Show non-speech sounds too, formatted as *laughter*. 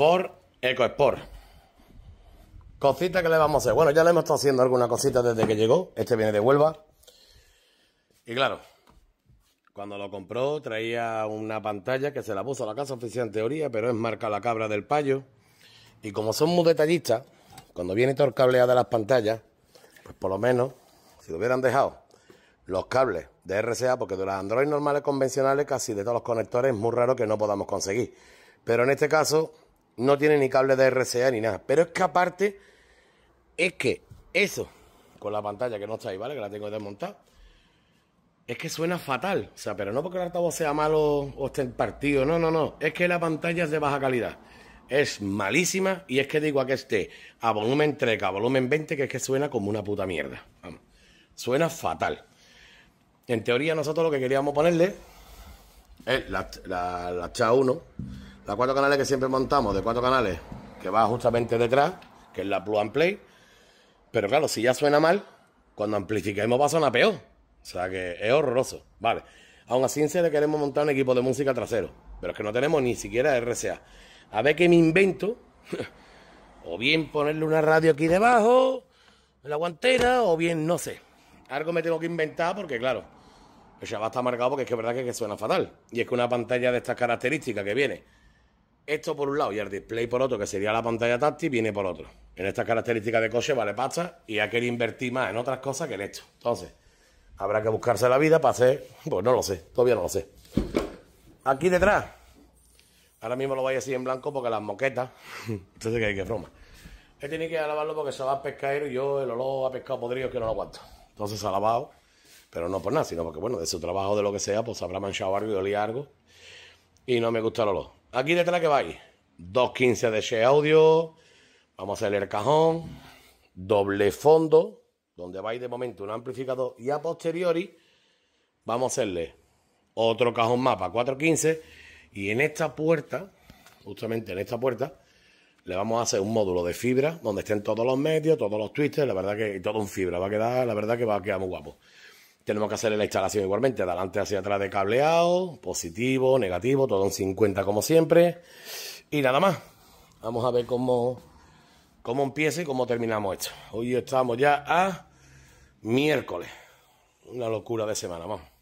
Eco EcoSport. Cosita que le vamos a hacer. Bueno, ya le hemos estado haciendo alguna cosita desde que llegó. Este viene de Huelva. Y claro, cuando lo compró traía una pantalla que se la puso a la casa oficial en teoría, pero es marca la cabra del payo. Y como son muy detallistas, cuando viene todo el cableado de las pantallas, pues por lo menos, si lo hubieran dejado los cables de RCA, porque de las Android normales convencionales, casi de todos los conectores, es muy raro que no podamos conseguir. Pero en este caso, no tiene ni cable de RCA ni nada. Pero es que aparte, es que eso, con la pantalla que no está ahí, ¿vale? Que la tengo desmontada. Es que suena fatal. O sea, pero no porque el altavoz sea malo o esté en partido. No, no, no. Es que la pantalla es de baja calidad. Es malísima y es que digo a que esté a volumen 3, a volumen 20, que es que suena como una puta mierda. Vamos. Suena fatal. En teoría nosotros lo que queríamos ponerle es la, la, la CHA 1 cuatro canales que siempre montamos, de cuatro canales, que va justamente detrás, que es la Plus and Play. Pero claro, si ya suena mal, cuando amplifiquemos va a sonar peor. O sea que es horroroso. Vale. Aún así, en le queremos montar un equipo de música trasero. Pero es que no tenemos ni siquiera RCA. A ver qué me invento. *laughs* o bien ponerle una radio aquí debajo, en la guantera, o bien no sé. Algo me tengo que inventar porque, claro, ya va a estar marcado porque es que verdad que, que suena fatal. Y es que una pantalla de estas características que viene esto por un lado y el display por otro, que sería la pantalla táctil, viene por otro. En estas características de coche vale pasta y ha querido invertir más en otras cosas que en esto. Entonces, habrá que buscarse la vida para hacer, pues no lo sé, todavía no lo sé. Aquí detrás, ahora mismo lo a así en blanco porque las moquetas, *laughs* entonces que hay que broma. He tenido que lavarlo porque se va a pescar y yo el olor ha pescado podrido que no lo aguanto. Entonces se ha lavado, pero no por nada, sino porque bueno, de su trabajo, de lo que sea, pues habrá manchado algo y olía algo. Y no me gusta el olor. Aquí detrás que vais, 2.15 de Shea Audio. Vamos a hacerle el cajón. Doble fondo. Donde vais de momento un amplificador. Y a posteriori vamos a hacerle otro cajón mapa 4.15. Y en esta puerta, justamente en esta puerta, le vamos a hacer un módulo de fibra donde estén todos los medios, todos los twisters, la verdad que todo en fibra. Va a quedar, la verdad que va a quedar muy guapo. Tenemos que hacer la instalación igualmente, adelante hacia atrás de cableado, positivo, negativo, todo en 50 como siempre. Y nada más, vamos a ver cómo, cómo empieza y cómo terminamos esto. Hoy estamos ya a miércoles, una locura de semana, vamos.